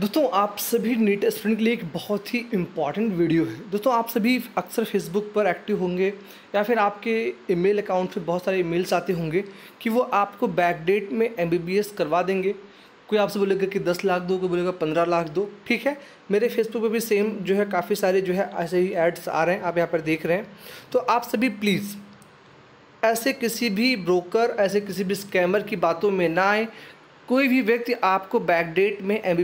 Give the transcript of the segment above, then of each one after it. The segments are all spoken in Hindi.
दोस्तों आप सभी नीट स्टूडेंट के लिए एक बहुत ही इम्पॉर्टेंट वीडियो है दोस्तों आप सभी अक्सर फेसबुक पर एक्टिव होंगे या फिर आपके ईमेल अकाउंट पर बहुत सारे ईमेल्स आते होंगे कि वो आपको बैक डेट में एम करवा देंगे कोई आपसे बोलेगा कि दस लाख दो कोई बोलेगा पंद्रह लाख दो ठीक है मेरे फेसबुक पर भी सेम जो है काफ़ी सारे जो है ऐसे ही एड्स आ रहे हैं आप यहाँ पर देख रहे हैं तो आप सभी प्लीज़ ऐसे किसी भी ब्रोकर ऐसे किसी भी स्कैमर की बातों में ना आए कोई भी व्यक्ति आपको बैकडेट में एम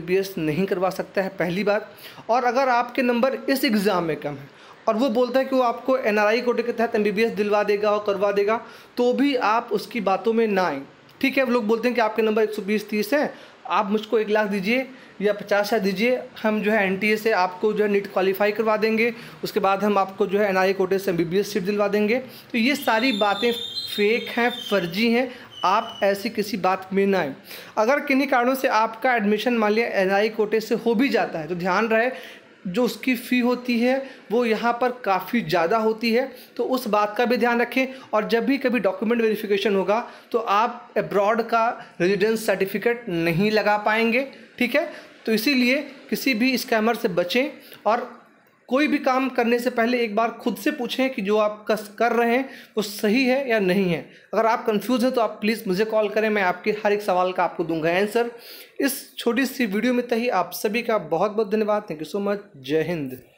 नहीं करवा सकता है पहली बात और अगर आपके नंबर इस एग्ज़ाम में कम है और वो बोलता है कि वो आपको एन आर आई कोटे के तहत एम दिलवा देगा और करवा देगा तो भी आप उसकी बातों में ना आएँ ठीक है लोग बोलते हैं कि आपके नंबर 120 30 है आप मुझको एक लाख दीजिए या पचास हज़ार दीजिए हम जो है एन से आपको जो है नीट क्वालिफाई करवा देंगे उसके बाद हम आपको जो है एन आई कोटे से एम सीट दिलवा देंगे तो ये सारी बातें फेक हैं फर्जी हैं आप ऐसी किसी बात में ना आए अगर किन्हीं कारणों से आपका एडमिशन मान लिया एन कोटे से हो भी जाता है तो ध्यान रहे जो उसकी फ़ी होती है वो यहाँ पर काफ़ी ज़्यादा होती है तो उस बात का भी ध्यान रखें और जब भी कभी डॉक्यूमेंट वेरिफिकेशन होगा तो आप अब्रॉड का रेजिडेंस सर्टिफिकेट नहीं लगा पाएंगे ठीक है तो इसीलिए किसी भी स्कैमर से बचें और कोई भी काम करने से पहले एक बार खुद से पूछें कि जो आप कस कर रहे हैं वो सही है या नहीं है अगर आप कंफ्यूज हैं तो आप प्लीज़ मुझे कॉल करें मैं आपके हर एक सवाल का आपको दूंगा आंसर इस छोटी सी वीडियो में तही आप सभी का बहुत बहुत धन्यवाद थैंक यू सो मच जय हिंद